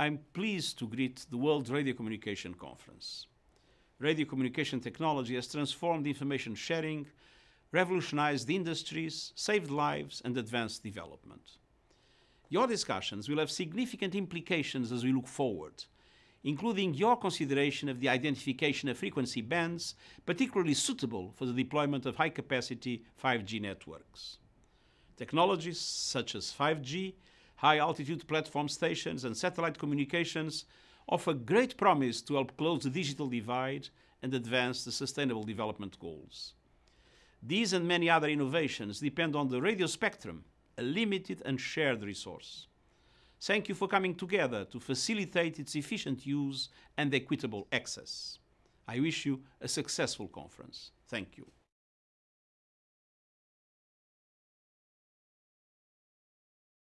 I'm pleased to greet the World Radio Communication Conference. Radio communication technology has transformed information sharing, revolutionized industries, saved lives, and advanced development. Your discussions will have significant implications as we look forward, including your consideration of the identification of frequency bands particularly suitable for the deployment of high capacity 5G networks. Technologies such as 5G high-altitude platform stations and satellite communications offer great promise to help close the digital divide and advance the Sustainable Development Goals. These and many other innovations depend on the radio spectrum, a limited and shared resource. Thank you for coming together to facilitate its efficient use and equitable access. I wish you a successful conference. Thank you.